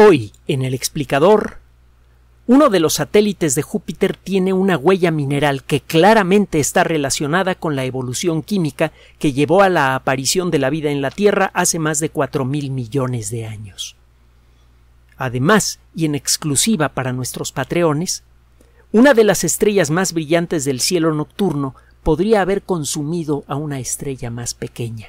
Hoy, en el explicador, uno de los satélites de Júpiter tiene una huella mineral que claramente está relacionada con la evolución química que llevó a la aparición de la vida en la Tierra hace más de 4.000 millones de años. Además, y en exclusiva para nuestros patreones, una de las estrellas más brillantes del cielo nocturno podría haber consumido a una estrella más pequeña.